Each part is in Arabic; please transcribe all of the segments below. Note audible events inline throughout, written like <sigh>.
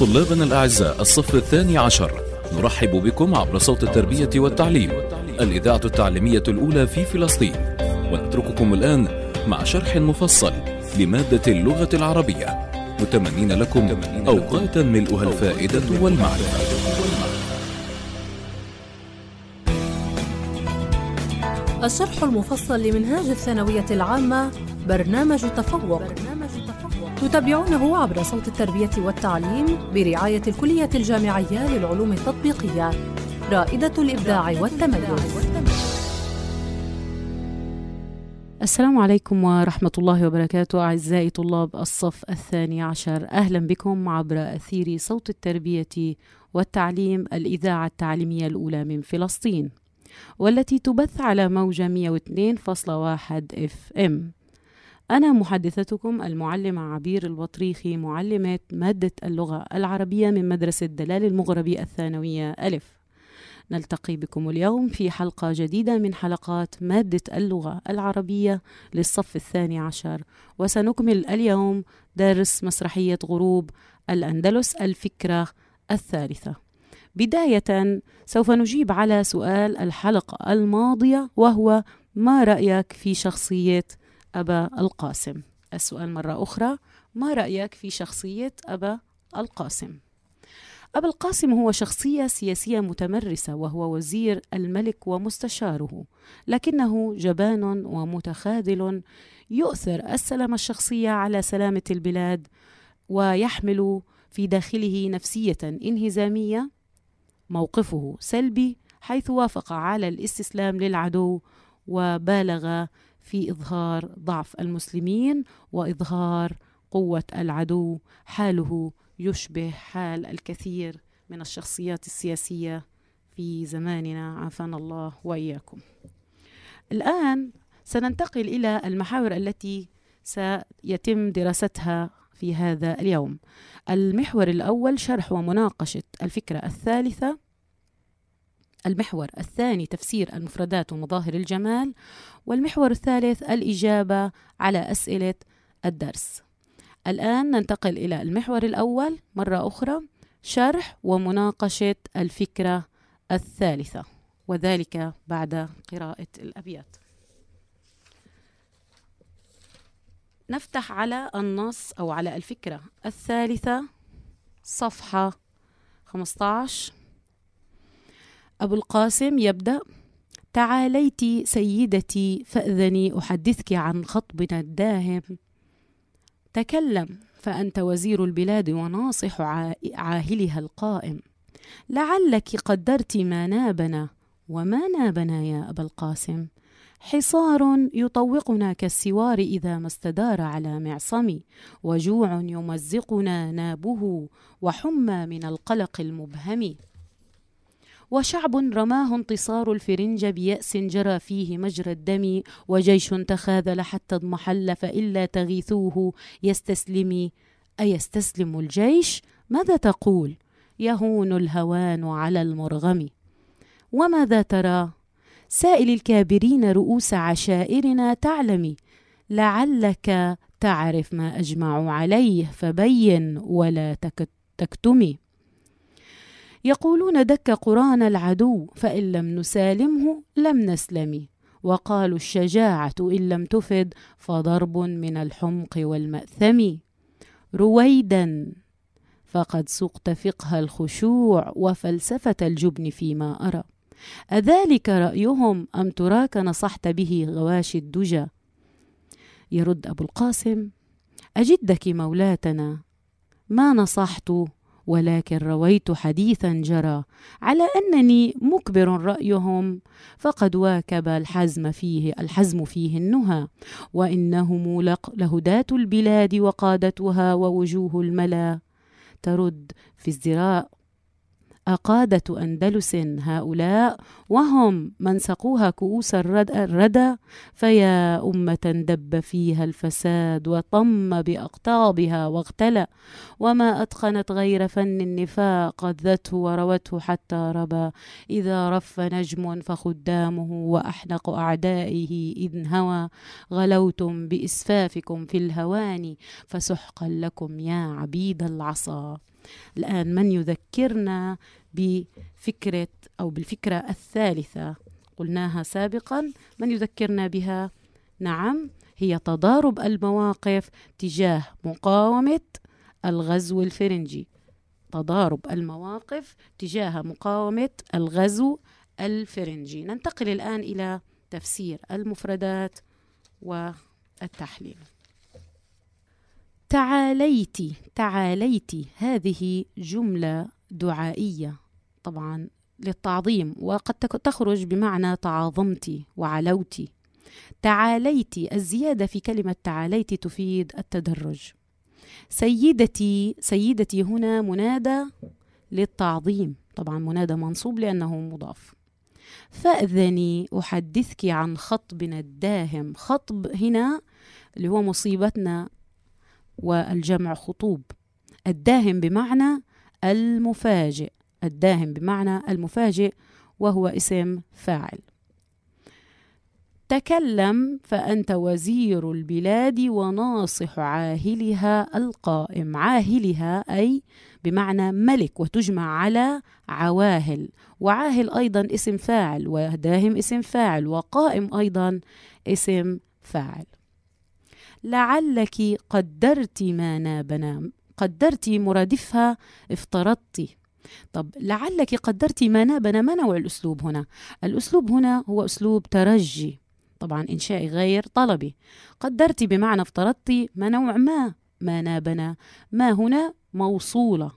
طلابنا الأعزاء الصف الثاني عشر نرحب بكم عبر صوت التربية والتعليم الإذاعة التعليمية الأولى في فلسطين ونترككم الآن مع شرح مفصل لمادة اللغة العربية متمنين لكم أوقاتا ملؤها الفائدة والمعرفة الشرح المفصل لمنهاج الثانوية العامة برنامج تفوق برنامج تتابعونه عبر صوت التربية والتعليم برعاية الكلية الجامعية للعلوم التطبيقية رائدة الإبداع والتميز السلام عليكم ورحمة الله وبركاته أعزائي طلاب الصف الثاني عشر أهلا بكم عبر أثير صوت التربية والتعليم الإذاعة التعليمية الأولى من فلسطين والتي تبث على موجة 102.1 اف ام أنا محدثتكم المعلمة عبير البطريخي معلمة مادة اللغة العربية من مدرسة دلال المغربي الثانوية ألف نلتقي بكم اليوم في حلقة جديدة من حلقات مادة اللغة العربية للصف الثاني عشر وسنكمل اليوم درس مسرحية غروب الأندلس الفكرة الثالثة بداية سوف نجيب على سؤال الحلقة الماضية وهو ما رأيك في شخصية أبا القاسم السؤال مرة أخرى ما رأيك في شخصية أبا القاسم؟ أبا القاسم هو شخصية سياسية متمرسة وهو وزير الملك ومستشاره لكنه جبان ومتخاذل يؤثر السلامة الشخصية على سلامة البلاد ويحمل في داخله نفسية انهزامية موقفه سلبي حيث وافق على الاستسلام للعدو وبالغ في إظهار ضعف المسلمين وإظهار قوة العدو حاله يشبه حال الكثير من الشخصيات السياسية في زماننا عافانا الله وإياكم الآن سننتقل إلى المحاور التي سيتم دراستها في هذا اليوم المحور الأول شرح ومناقشة الفكرة الثالثة المحور الثاني تفسير المفردات ومظاهر الجمال والمحور الثالث الإجابة على أسئلة الدرس الآن ننتقل إلى المحور الأول مرة أخرى شرح ومناقشة الفكرة الثالثة وذلك بعد قراءة الأبيات نفتح على النص أو على الفكرة الثالثة صفحة 15 أبو القاسم يبدأ تعاليت سيدتي فأذني أحدثك عن خطبنا الداهم تكلم فأنت وزير البلاد وناصح عاهلها القائم لعلك قدرت ما نابنا وما نابنا يا أبا القاسم حصار يطوقنا كالسوار إذا ما استدار على معصمي وجوع يمزقنا نابه وحمى من القلق المبهم وشعب رماه انتصار الفرنج بيأس جرى فيه مجرى الدم وجيش تخاذل حتى اضمحل فإلا تغيثوه يستسلمي أيستسلم الجيش؟ ماذا تقول؟ يهون الهوان على المرغم وماذا ترى؟ سائل الكابرين رؤوس عشائرنا تعلمي لعلك تعرف ما أجمع عليه فبين ولا تكتمي يقولون دك قران العدو فإن لم نسالمه لم نسلم وقالوا الشجاعة إن لم تفد فضرب من الحمق والمأثم رويدا فقد سقت فقه الخشوع وفلسفة الجبن فيما أرى أذلك رأيهم أم تراك نصحت به غواشي الدجى يرد أبو القاسم أجدك مولاتنا ما نصحت ولكن رويت حديثا جرى على أنني مكبر رأيهم فقد واكب الحزم فيه الحزم فيه النهى وإنهم لهداة البلاد وقادتها ووجوه الملا ترد في الزراء أقادة أندلس هؤلاء وهم من سقوها كؤوس الردى فيا أمة دب فيها الفساد وطم بأقطابها واغتلى وما أتقنت غير فن النفاق قذته وروته حتى ربى إذا رف نجم فخدامه وأحنق أعدائه إذ هوى غلوتم بإسفافكم في الهوان فسحقا لكم يا عبيد العصا الآن من يذكرنا بفكرة أو بالفكرة الثالثة قلناها سابقا من يذكرنا بها نعم هي تضارب المواقف تجاه مقاومة الغزو الفرنجي تضارب المواقف تجاه مقاومة الغزو الفرنجي ننتقل الآن إلى تفسير المفردات والتحليل تعاليتي تعاليتي هذه جملة دعائية طبعا للتعظيم وقد تخرج بمعنى تعاظمت وعلوت تعاليت الزيادة في كلمة تعاليت تفيد التدرج سيدتي سيدتي هنا منادى للتعظيم طبعا منادى منصوب لأنه مضاف فأذني أحدثك عن خطبنا الداهم خطب هنا اللي هو مصيبتنا والجمع خطوب الداهم بمعنى المفاجئ الداهم بمعنى المفاجئ وهو اسم فاعل تكلم فأنت وزير البلاد وناصح عاهلها القائم عاهلها أي بمعنى ملك وتجمع على عواهل وعاهل أيضا اسم فاعل وداهم اسم فاعل وقائم أيضا اسم فاعل لعلك قدرت ما نابنا قدرت مرادفها افترضت طب لعلك قدرت ما نابنا ما نوع الأسلوب هنا الأسلوب هنا هو أسلوب ترجي طبعا إنشائي غير طلبي قدرت بمعنى افترضت ما نوع ما ما نابنا ما هنا موصولة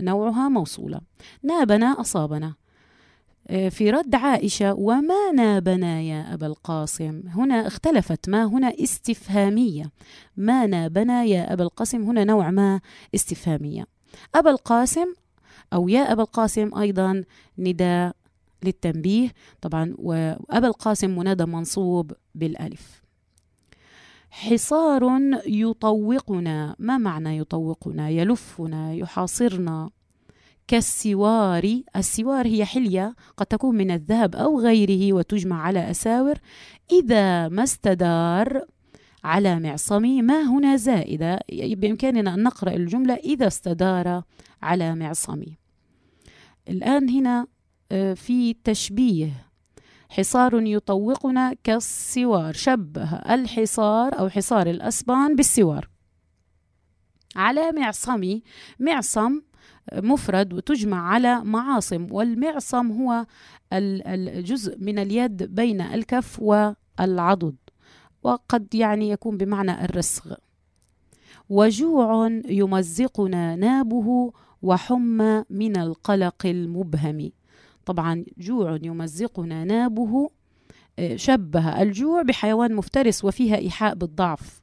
نوعها موصولة نابنا أصابنا آه، في رد عائشة وما نابنا يا أبا القاسم هنا اختلفت ما هنا استفهامية ما نابنا يا أبا القاسم هنا نوع ما استفهامية أبا القاسم أو يا أبا القاسم أيضا نداء للتنبيه طبعا وأبا القاسم منادى منصوب بالألف حصار يطوقنا ما معنى يطوقنا يلفنا يحاصرنا كالسوار السوار هي حلية قد تكون من الذهب أو غيره وتجمع على أساور إذا ما استدار على معصمي ما هنا زائدة بإمكاننا أن نقرأ الجملة إذا استدار على معصمي الآن هنا آه، في تشبيه حصار يطوقنا كالسوار شبه الحصار أو حصار الأسبان بالسوار على معصمي معصم مفرد وتجمع على معاصم والمعصم هو الجزء من اليد بين الكف والعضد وقد يعني يكون بمعنى الرسغ وجوع يمزقنا نابه وحمى من القلق المبهم طبعا جوع يمزقنا نابه آه، شبه الجوع بحيوان مفترس وفيها إيحاء بالضعف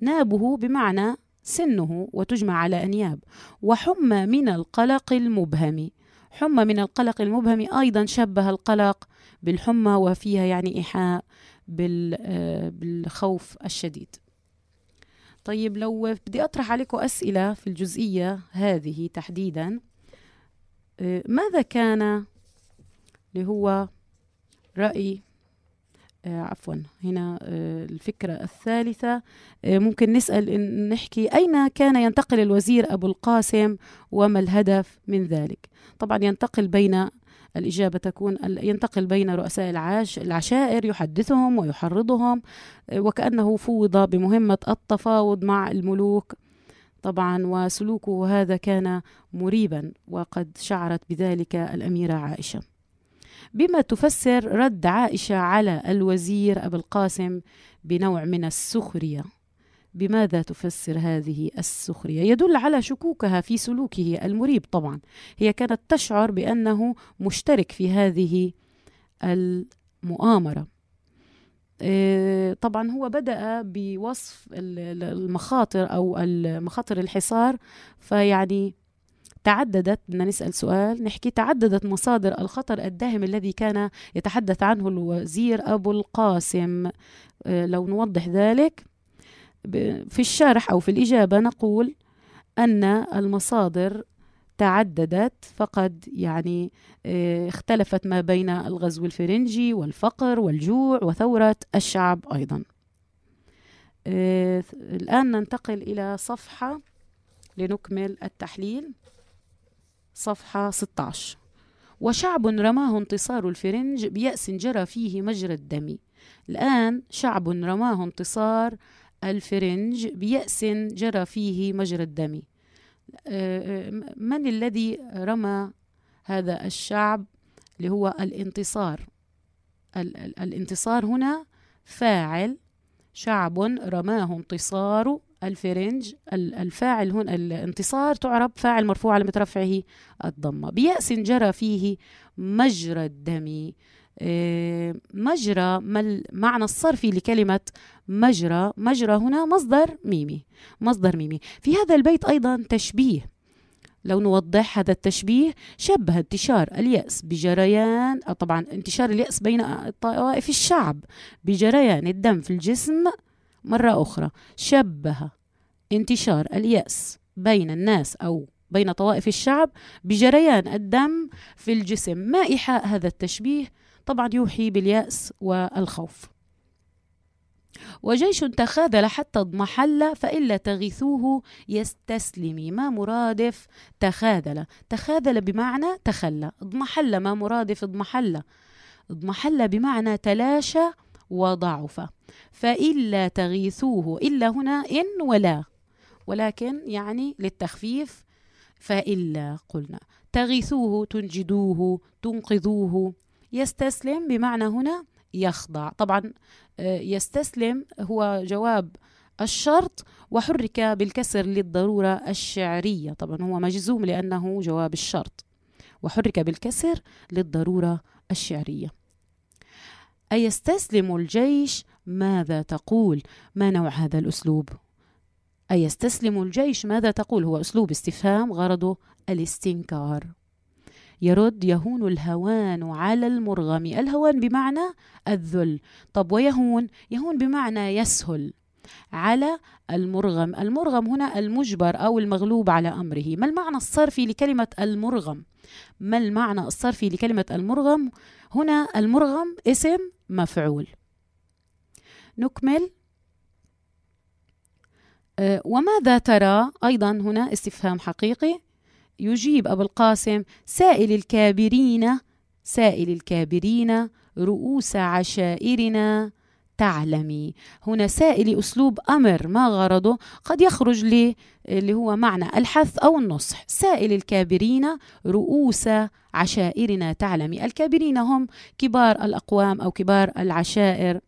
نابه بمعنى سنه وتجمع على أنياب وحمى من القلق المبهم حمى من القلق المبهم أيضا شبه القلق بالحمى وفيها يعني إيحاء آه، بالخوف الشديد طيب لو بدي أطرح عليكم أسئلة في الجزئية هذه تحديدا آه، ماذا كان اللي هو رأي آه، عفوا هنا آه، الفكرة الثالثة آه، ممكن نسأل إن نحكي أين كان ينتقل الوزير أبو القاسم وما الهدف من ذلك طبعا ينتقل بين الإجابة تكون ينتقل بين رؤساء العاش العشائر يحدثهم ويحرضهم وكأنه فوض بمهمة التفاوض مع الملوك طبعا وسلوكه هذا كان مريبا وقد شعرت بذلك الأميرة عائشة بما تفسر رد عائشة على الوزير أبو القاسم بنوع من السخرية بماذا تفسر هذه السخرية؟ يدل على شكوكها في سلوكه المريب طبعا هي كانت تشعر بأنه مشترك في هذه المؤامرة آه، طبعا هو بدأ بوصف المخاطر أو مخاطر الحصار فيعني تعددت بدنا نسأل سؤال نحكي تعددت مصادر الخطر الداهم الذي كان يتحدث عنه الوزير أبو القاسم آه، لو نوضح ذلك في الشرح أو في الإجابة نقول أن المصادر تعددت فقد يعني آه، اختلفت ما بين الغزو الفرنجي والفقر والجوع وثورة الشعب أيضا آه، الآن ننتقل إلى صفحة لنكمل التحليل صفحة 16 وشعب رماه انتصار الفرنج بيأس جرى فيه مجرى الدم الآن شعب رماه انتصار الفرنج بيأس جرى فيه مجرى الدم آه، آه، من الذي رمى هذا الشعب اللي هو الانتصار الانتصار هنا فاعل شعب رماه انتصار الفرنج الفاعل هنا الانتصار تعرب فاعل مرفوع على مترفعه الضمة بيأس جرى فيه مجرى الدم آه، مجرى ما المعنى الصرفي لكلمة مجرى مجرى هنا مصدر ميمي مصدر ميمي في هذا البيت أيضا تشبيه لو نوضح هذا التشبيه شبه انتشار اليأس بجريان طبعا انتشار اليأس بين طوائف الشعب بجريان الدم في الجسم مرة أخرى شبه انتشار اليأس بين الناس أو بين طوائف الشعب بجريان الدم في الجسم ما إيحاء هذا التشبيه طبعا يوحي باليأس والخوف وجيش تخاذل حتى اضمحل فإلا تغثوه يستسلمي ما مرادف تخاذل تخاذل بمعنى تخلى اضمحل ما مرادف اضمحل اضمحل بمعنى تلاشى وضعف فإلا تغيثوه إلا هنا إن ولا ولكن يعني للتخفيف فإلا قلنا تغيثوه تنجدوه تنقذوه يستسلم بمعنى هنا يخضع طبعا آه، يستسلم هو جواب الشرط وحرك بالكسر للضرورة الشعرية طبعا هو مجزوم لأنه جواب الشرط وحرك بالكسر للضرورة الشعرية أيستسلم الجيش ماذا تقول ما نوع هذا الأسلوب أيستسلم الجيش ماذا تقول هو أسلوب استفهام غرضه الاستنكار يرد يهون الهوان على المرغم الهوان بمعنى الذل طب ويهون يهون بمعنى يسهل على المرغم المرغم هنا المجبر أو المغلوب على أمره ما المعنى الصرفي لكلمة المرغم ما المعنى الصرفي لكلمة المرغم هنا المرغم اسم مفعول نكمل أه، وماذا ترى أيضا هنا استفهام حقيقي يجيب أبو القاسم سائل الكابرين سائل الكابرين رؤوس عشائرنا تعلمي هنا سائلي أسلوب أمر ما غرضه قد يخرج لي اللي هو معنى الحث أو النصح سائل الكابرين رؤوس عشائرنا تعلمي الكابرين هم كبار الأقوام أو كبار العشائر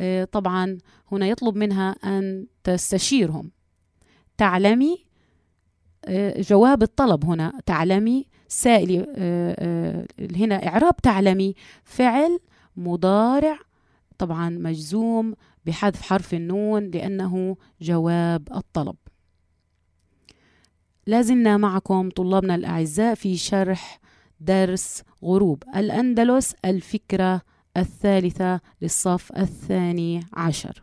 آه، طبعا هنا يطلب منها أن تستشيرهم تعلمي آه، جواب الطلب هنا تعلمي سائلي آه، هنا إعراب تعلمي فعل مضارع طبعا مجزوم بحذف حرف النون لأنه جواب الطلب لازلنا معكم طلابنا الأعزاء في شرح درس غروب الأندلس الفكرة الثالثة للصف الثاني عشر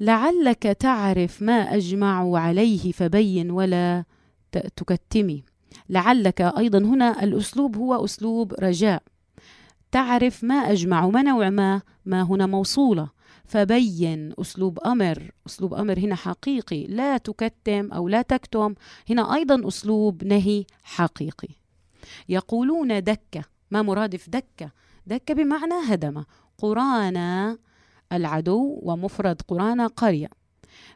لعلك تعرف ما أجمع عليه فبين ولا تكتمي لعلك أيضا هنا الأسلوب هو أسلوب رجاء تعرف ما أجمع وما ما ما هنا موصولة فبين أسلوب أمر أسلوب أمر هنا حقيقي لا تكتم أو لا تكتم هنا أيضا أسلوب نهي حقيقي يقولون دكة ما مرادف دكة دكة بمعنى هدم قرانا العدو ومفرد قرانا قرية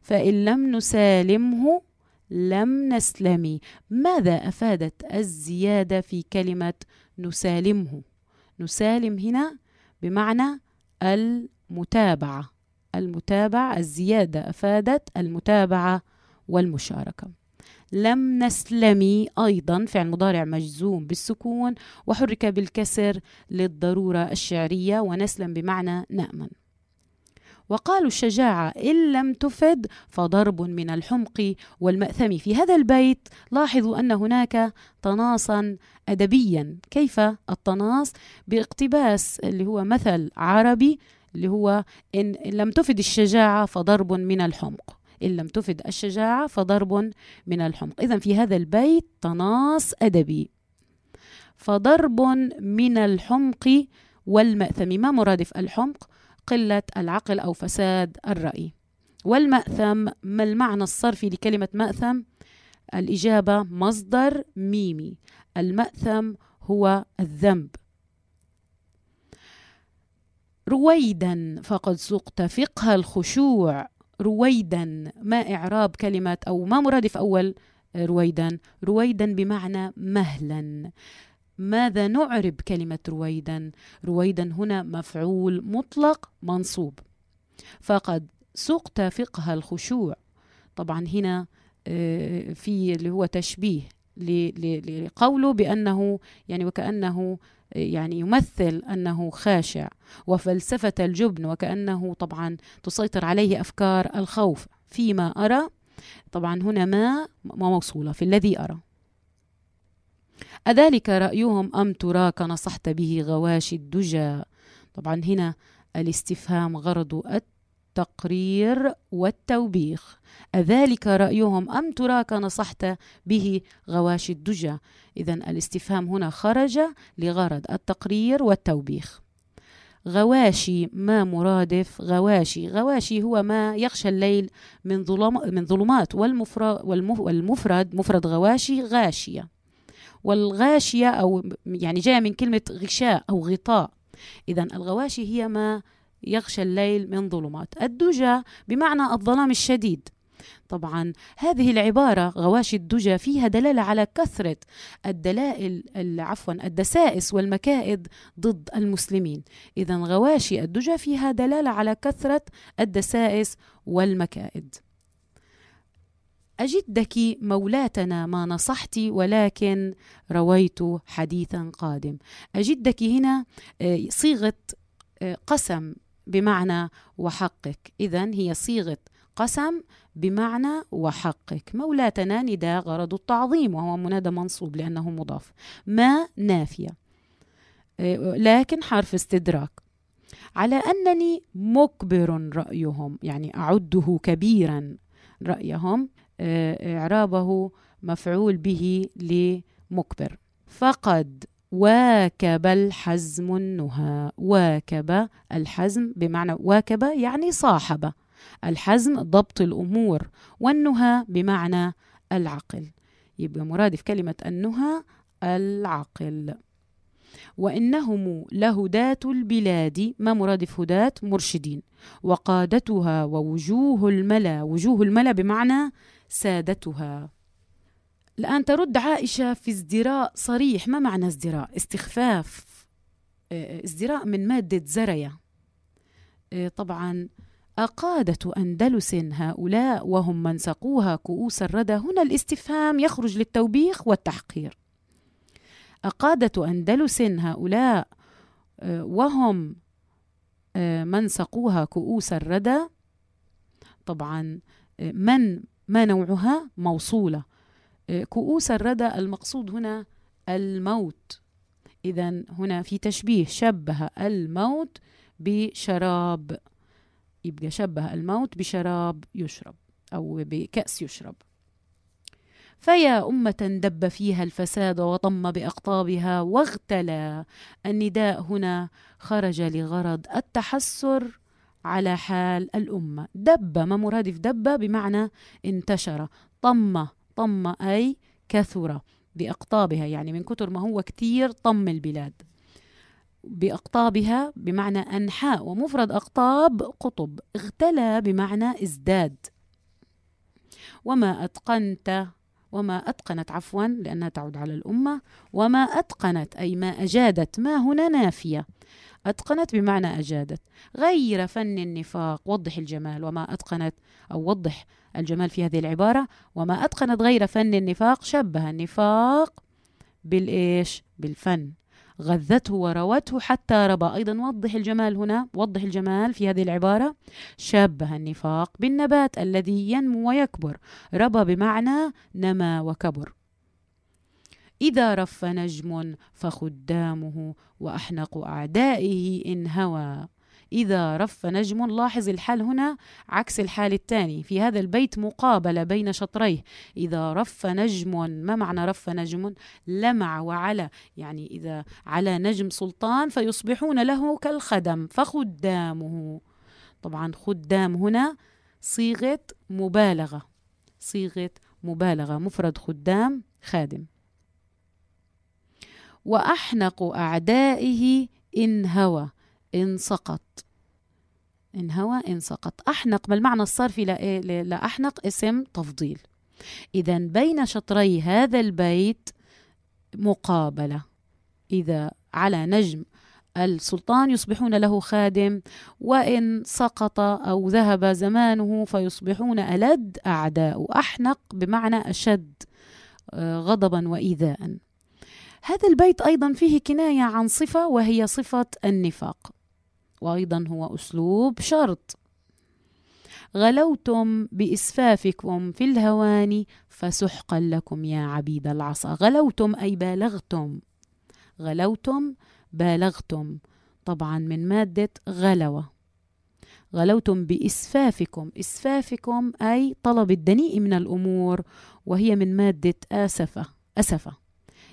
فإن لم نسالمه لم نسلمي ماذا أفادت الزيادة في كلمة نسالمه نسالم هنا بمعنى المتابعة المتابعة الزيادة أفادت المتابعة والمشاركة لم نسلمي أيضا فعل مضارع مجزوم بالسكون وحرك بالكسر للضرورة الشعرية ونسلم بمعنى نأمن وقالوا الشجاعة إن لم تفد فضرب من الحمق والمأثم في هذا البيت لاحظوا أن هناك تناصا أدبيا كيف التناص باقتباس اللي هو مثل عربي اللي هو إن لم تفد الشجاعة فضرب من الحمق إن لم تفد الشجاعة فضرب من الحمق إذا في هذا البيت تناص أدبي فضرب من الحمق والمأثم ما مرادف الحمق قلة العقل أو فساد الرأي والمأثم ما المعنى الصرفي لكلمة مأثم؟ الإجابة مصدر ميمي المأثم هو الذنب رويدا فقد سقت فقه الخشوع رويدا ما إعراب كلمة أو ما مرادف أول رويدا رويدا بمعنى مهلا ماذا نعرب كلمة رويدا؟ رويدا هنا مفعول مطلق منصوب فقد سقت فقه الخشوع طبعا هنا آه، في اللي هو تشبيه لقوله بأنه يعني وكأنه آه، يعني يمثل أنه خاشع وفلسفة الجبن وكأنه طبعا تسيطر عليه أفكار الخوف فيما أرى طبعا هنا ما موصولة في الذي أرى أذلك رأيهم أم تراك نصحت به غواشي الدجى طبعا هنا الاستفهام غرض التقرير والتوبيخ أذلك رأيهم أم تراك نصحت به غواشي الدجى إذا الاستفهام هنا خرج لغرض التقرير والتوبيخ غواشي ما مرادف غواشي غواشي هو ما يغشى الليل من, ظلم من ظلمات والمفرد, والمفرد مفرد غواشي غاشية والغاشية أو يعني جاية من كلمة غشاء أو غطاء إذا الغواشي هي ما يغشى الليل من ظلمات الدجى بمعنى الظلام الشديد طبعا هذه العبارة غواشي الدجى فيها دلالة على كثرة الدلائل عفوا الدسائس والمكائد ضد المسلمين إذا غواشي الدجى فيها دلالة على كثرة الدسائس والمكائد أجدك مولاتنا ما نصحت ولكن رويت حديثا قادم أجدك هنا آه، صيغة آه، قسم بمعنى وحقك إذا هي صيغة قسم بمعنى وحقك مولاتنا نداء غرض التعظيم وهو منادى منصوب لأنه مضاف ما نافية آه، لكن حرف استدراك على أنني مكبر رأيهم يعني أعده كبيرا رأيهم إعرابه مفعول به لمكبر فقد واكب الحزم النهى واكب الحزم بمعنى واكب يعني صاحب الحزم ضبط الأمور والنهى بمعنى العقل يبقى مرادف كلمة النهى العقل وإنهم لهداة البلاد ما مرادف هداة مرشدين وقادتها ووجوه الملا وجوه الملا بمعنى سادتها الآن ترد عائشة في ازدراء صريح ما معنى ازدراء؟ استخفاف آه، آه، ازدراء من مادة زرية آه، طبعا أقادة أندلس هؤلاء وهم من سقوها كؤوس الردى هنا الاستفهام يخرج للتوبيخ والتحقير أقادة أندلس هؤلاء وهم من سقوها كؤوس الردى طبعا من ما نوعها موصولة آه، كؤوس الردى المقصود هنا الموت إذا هنا في تشبيه شبه الموت بشراب يبقى شبه الموت بشراب يشرب أو بكأس يشرب فيا أمة دب فيها الفساد وطم بأقطابها واغتلى النداء هنا خرج لغرض التحسر على حال الأمة دب ما مرادف دب بمعنى انتشر طم طم أي كثر بأقطابها يعني من كثر ما هو كثير طم البلاد بأقطابها بمعنى أنحاء ومفرد أقطاب قطب اغتلى بمعنى ازداد وما أتقنت وما أتقنت عفوا لأنها تعود على الأمة وما أتقنت أي ما أجادت ما هنا نافية أتقنت بمعنى أجادت غير فن النفاق وضح الجمال وما أتقنت أو وضح الجمال في هذه العبارة وما أتقنت غير فن النفاق شبه النفاق بالإيش بالفن غذته وروته حتى ربى أيضا وضح الجمال هنا وضح الجمال في هذه العبارة شبه النفاق بالنبات الذي ينمو ويكبر ربى بمعنى نما وكبر إذا رف نجم فخدامه وأحنق أعدائه إن هوى إذا رف نجم لاحظ الحال هنا عكس الحال الثاني في هذا البيت مقابلة بين شطريه إذا رف نجم ما معنى رف نجم لمع وعلى يعني إذا على نجم سلطان فيصبحون له كالخدم فخدامه طبعا خدام هنا صيغة مبالغة صيغة مبالغة مفرد خدام خادم وأحنق أعدائه إن هوى إن سقط إن هوى إن سقط أحنق ما المعنى الصرفي لأحنق إيه، اسم تفضيل إذا بين شطري هذا البيت مقابلة إذا على نجم السلطان يصبحون له خادم وإن سقط أو ذهب زمانه فيصبحون ألد أعداء أحنق بمعنى أشد آه، غضبا وإيذاء هذا البيت أيضا فيه كناية عن صفة وهي صفة النفاق وأيضا هو أسلوب شرط غلوتم بإسفافكم في الهوان فسحقا لكم يا عبيد العصا غلوتم أي بالغتم غلوتم بالغتم طبعا من مادة غلوة غلوتم بإسفافكم إسفافكم أي طلب الدنيء من الأمور وهي من مادة آسفة أسفة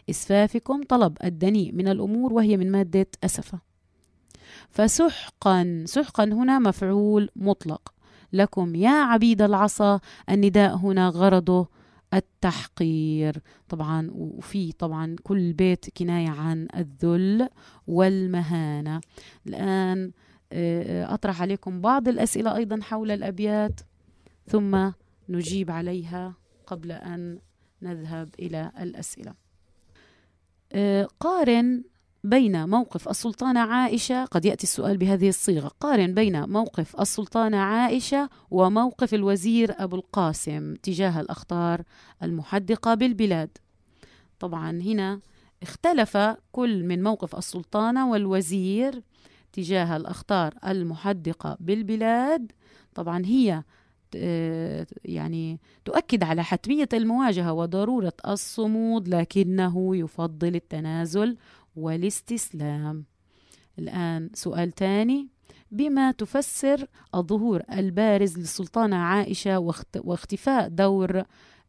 إسفافكم طلب الدنيء من الأمور وهي من مادة أسفة فسحقا سحقا هنا مفعول مطلق لكم يا عبيد العصا النداء هنا غرضه التحقير طبعا وفي طبعا كل بيت كناية عن الذل والمهانة الآن آه، أطرح عليكم بعض الأسئلة أيضا حول الأبيات ثم نجيب عليها قبل أن نذهب إلى الأسئلة قارن بين موقف السلطانة عائشة قد يأتي السؤال بهذه الصيغة قارن بين موقف السلطانة عائشة وموقف الوزير أبو القاسم تجاه الأخطار المحدقة بالبلاد طبعا هنا اختلف كل من موقف السلطانة والوزير تجاه الأخطار المحدقة بالبلاد طبعا هي يعني تؤكد على حتمية المواجهة وضرورة الصمود لكنه يفضل التنازل والاستسلام الآن سؤال ثاني بما تفسر الظهور البارز للسلطانة عائشة واختفاء دور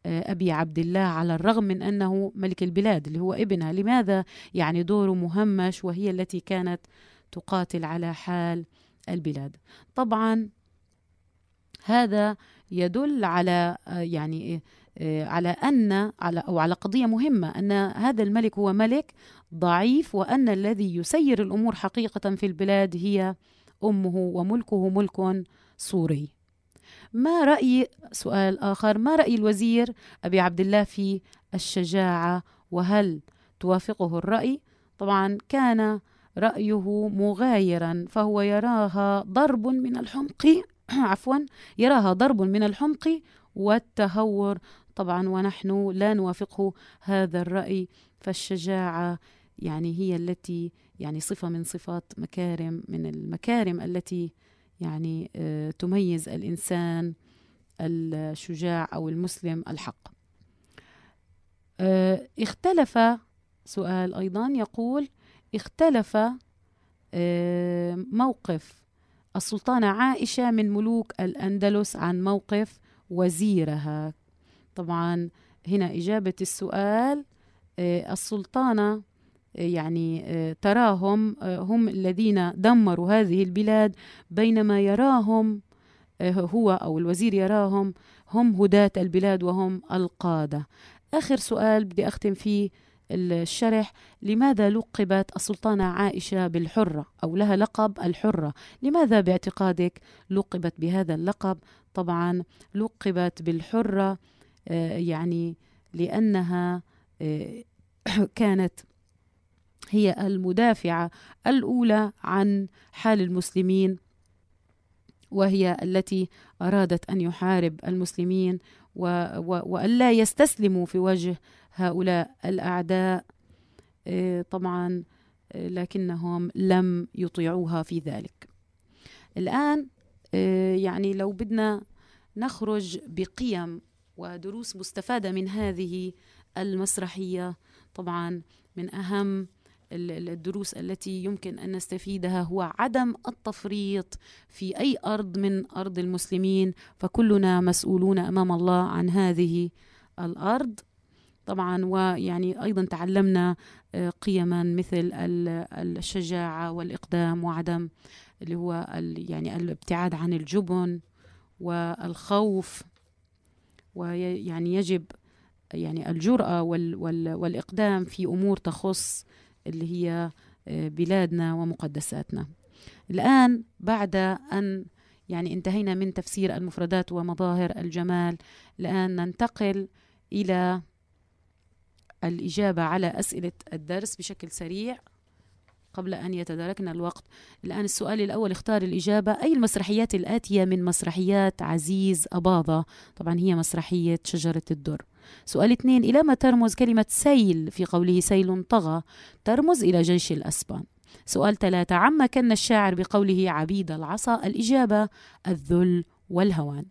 آه، أبي عبد الله على الرغم من أنه ملك البلاد اللي هو ابنها لماذا يعني دوره مهمش وهي التي كانت تقاتل على حال البلاد طبعا هذا يدل على آه، يعني آه، على ان على او على قضيه مهمه ان هذا الملك هو ملك ضعيف وان الذي يسير الامور حقيقه في البلاد هي امه وملكه ملك صوري ما راي سؤال اخر ما راي الوزير ابي عبد الله في الشجاعه وهل توافقه الراي طبعا كان رايه مغايرا فهو يراها ضرب من الحمق <clears throat> عفوا يراها ضرب من الحمق والتهور طبعا ونحن لا نوافقه هذا الرأي فالشجاعة يعني هي التي يعني صفة من صفات مكارم من المكارم التي يعني آه، تميز الإنسان الشجاع أو المسلم الحق آه، اختلف سؤال أيضا يقول اختلف آه، موقف السلطانة عائشة من ملوك الأندلس عن موقف وزيرها طبعا هنا إجابة السؤال آه، السلطانة آه، يعني آه، تراهم هم الذين دمروا هذه البلاد بينما يراهم هو أو الوزير يراهم هم هداة البلاد وهم القادة آخر سؤال بدي أختم فيه الشرح لماذا لقبت السلطانة عائشة بالحرة أو لها لقب الحرة لماذا باعتقادك لقبت بهذا اللقب طبعا لقبت بالحرة آه، يعني لأنها آه، <coughs> كانت هي المدافعة الأولى عن حال المسلمين وهي التي أرادت أن يحارب المسلمين وألا يستسلموا في وجه هؤلاء الأعداء آه، طبعا آه، لكنهم لم يطيعوها في ذلك الآن آه، يعني لو بدنا نخرج بقيم ودروس مستفادة من هذه المسرحية طبعا من أهم الدروس التي يمكن ان نستفيدها هو عدم التفريط في اي ارض من ارض المسلمين فكلنا مسؤولون امام الله عن هذه الارض طبعا ويعني ايضا تعلمنا آه، قيما مثل الشجاعه والاقدام وعدم اللي هو يعني الابتعاد عن الجبن والخوف ويعني يجب يعني الجرأة والإقدام في أمور تخص اللي هي آه، بلادنا ومقدساتنا الآن بعد أن يعني انتهينا من تفسير المفردات ومظاهر الجمال الآن ننتقل إلى الإجابة على أسئلة الدرس بشكل سريع قبل أن يتداركنا الوقت الآن السؤال الأول اختار الإجابة أي المسرحيات الآتية من مسرحيات عزيز أباضة طبعا هي مسرحية شجرة الدر سؤال اثنين إلى ما ترمز كلمة سيل في قوله سيل طغى ترمز إلى جيش الأسبان سؤال ثلاثة عما كن الشاعر بقوله عبيد العصا الإجابة الذل والهوان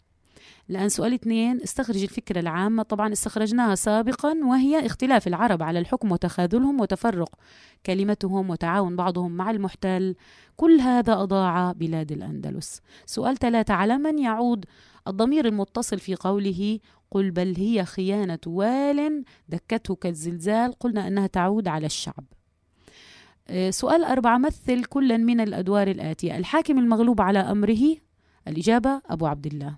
الآن سؤال اثنين استخرج الفكرة العامة طبعا استخرجناها سابقا وهي اختلاف العرب على الحكم وتخاذلهم وتفرق كلمتهم وتعاون بعضهم مع المحتل كل هذا أضاع بلاد الأندلس سؤال ثلاثة على من يعود الضمير المتصل في قوله قل بل هي خيانة وال دكته كالزلزال قلنا أنها تعود على الشعب آه، سؤال أربعة مثل كلا من الأدوار الآتية الحاكم المغلوب على أمره الإجابة أبو عبد الله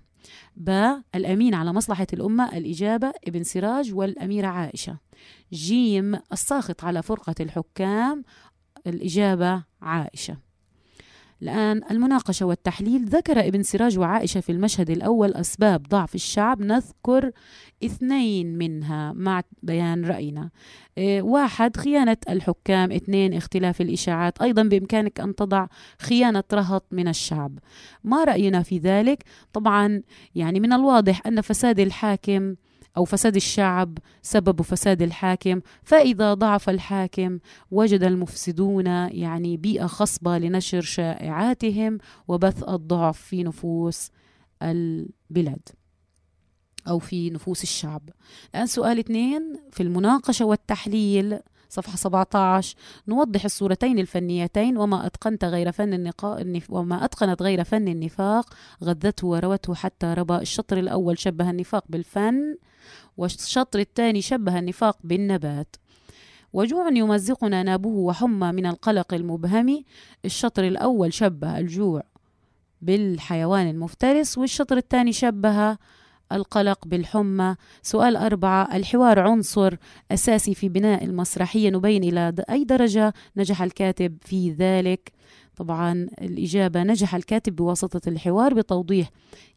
ب الأمين على مصلحة الأمة الإجابة ابن سراج والأميرة عائشة جيم الساخط على فرقة الحكام الإجابة عائشة الآن المناقشة والتحليل ذكر ابن سراج وعائشة في المشهد الأول أسباب ضعف الشعب نذكر اثنين منها مع بيان رأينا آه، واحد خيانة الحكام اثنين اختلاف الإشاعات أيضا بإمكانك أن تضع خيانة رهط من الشعب ما رأينا في ذلك؟ طبعا يعني من الواضح أن فساد الحاكم أو فساد الشعب سبب فساد الحاكم فإذا ضعف الحاكم وجد المفسدون يعني بيئة خصبة لنشر شائعاتهم وبث الضعف في نفوس البلاد أو في نفوس الشعب الآن سؤال اثنين في المناقشة والتحليل صفحة 17 نوضح الصورتين الفنيتين وما أتقنت غير فن النقاء النف... وما أتقنت غير فن النفاق غذته وروته حتى ربى الشطر الأول شبه النفاق بالفن والشطر الثاني شبه النفاق بالنبات وجوع يمزقنا نابه وحمى من القلق المبهم الشطر الأول شبه الجوع بالحيوان المفترس والشطر الثاني شبه القلق بالحمى سؤال أربعة الحوار عنصر أساسي في بناء المسرحية نبين إلى أي درجة نجح الكاتب في ذلك طبعا الإجابة نجح الكاتب بواسطة الحوار بتوضيح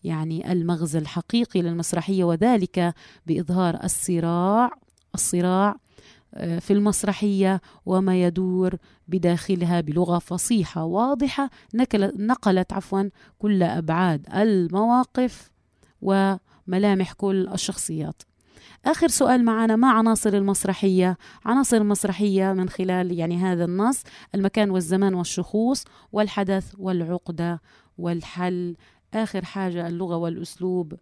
يعني المغزى الحقيقي للمسرحية وذلك بإظهار الصراع الصراع آه، في المسرحية وما يدور بداخلها بلغة فصيحة واضحة نقلت عفوا كل أبعاد المواقف وملامح كل الشخصيات آخر سؤال معنا ما عناصر المسرحية؟ عناصر المسرحية من خلال يعني هذا النص المكان والزمان والشخوص والحدث والعقدة والحل آخر حاجة اللغة والأسلوب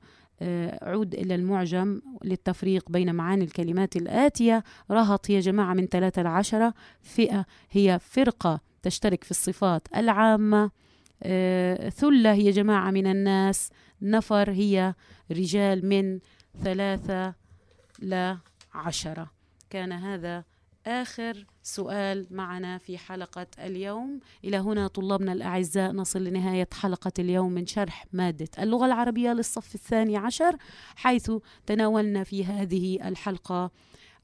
آه، عود إلى المعجم للتفريق بين معاني الكلمات الآتية رهط يا جماعة من ثلاثة لعشرة فئة هي فرقة تشترك في الصفات العامة آه، ثلة هي جماعة من الناس نفر هي رجال من ثلاثة لعشرة كان هذا آخر سؤال معنا في حلقة اليوم إلى هنا طلابنا الأعزاء نصل لنهاية حلقة اليوم من شرح مادة اللغة العربية للصف الثاني عشر حيث تناولنا في هذه الحلقة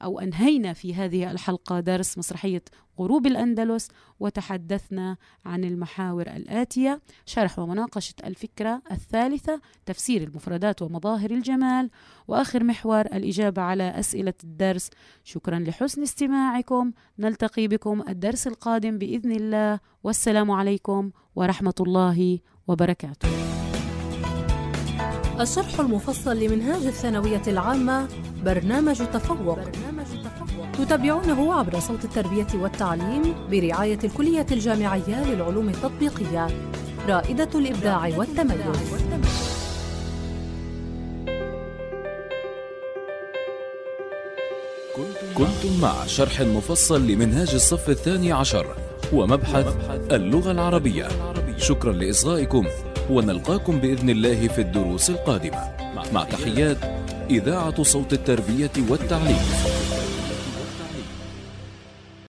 أو أنهينا في هذه الحلقة درس مسرحية غروب الأندلس وتحدثنا عن المحاور الآتية شرح ومناقشة الفكرة الثالثة تفسير المفردات ومظاهر الجمال وآخر محور الإجابة على أسئلة الدرس شكرا لحسن استماعكم نلتقي بكم الدرس القادم بإذن الله والسلام عليكم ورحمة الله وبركاته الشرح المفصل لمنهاج الثانوية العامة برنامج تفوق تتابعونه عبر صوت التربية والتعليم برعاية الكلية الجامعية للعلوم التطبيقية رائدة الإبداع والتميز كنتم مع شرح مفصل لمنهاج الصف الثاني عشر ومبحث اللغة العربية شكرا لإصغائكم ونلقاكم بإذن الله في الدروس القادمة مع تحيات إذاعة صوت التربية والتعليم